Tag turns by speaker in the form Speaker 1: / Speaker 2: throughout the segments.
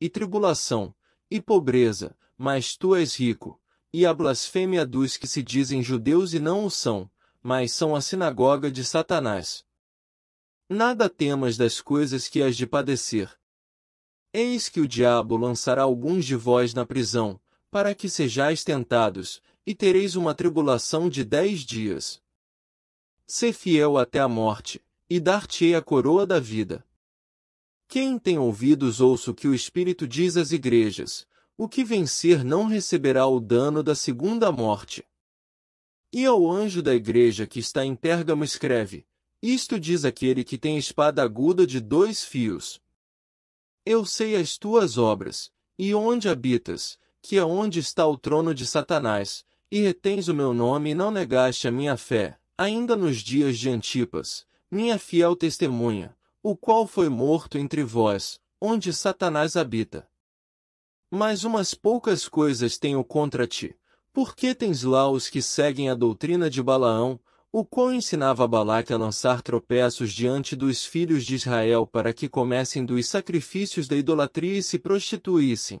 Speaker 1: e tribulação, e pobreza, mas tu és rico, e a blasfêmia dos que se dizem judeus e não o são, mas são a sinagoga de Satanás. Nada temas das coisas que has de padecer. Eis que o diabo lançará alguns de vós na prisão, para que sejais tentados, e tereis uma tribulação de dez dias. Sê fiel até a morte, e dar-te-ei a coroa da vida. Quem tem ouvidos ouça o que o Espírito diz às igrejas, o que vencer não receberá o dano da segunda morte. E ao anjo da igreja que está em Pérgamo escreve, isto diz aquele que tem espada aguda de dois fios. Eu sei as tuas obras, e onde habitas, que é onde está o trono de Satanás, e retens o meu nome e não negaste a minha fé, ainda nos dias de Antipas, minha fiel testemunha, o qual foi morto entre vós, onde Satanás habita. Mas umas poucas coisas tenho contra ti, porque tens lá os que seguem a doutrina de Balaão, o qual ensinava Balaque a lançar tropeços diante dos filhos de Israel para que comessem dos sacrifícios da idolatria e se prostituíssem.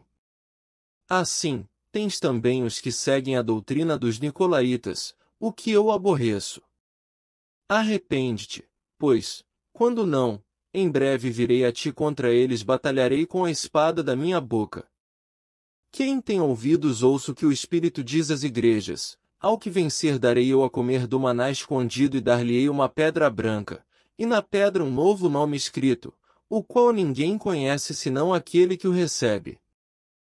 Speaker 1: Assim, tens também os que seguem a doutrina dos Nicolaitas, o que eu aborreço. Arrepende-te, pois, quando não, em breve virei a ti contra eles, batalharei com a espada da minha boca. Quem tem ouvidos, ouça o que o Espírito diz às igrejas: Ao que vencer, darei eu a comer do maná escondido e dar-lhe-ei uma pedra branca, e na pedra um novo nome escrito, o qual ninguém conhece senão aquele que o recebe.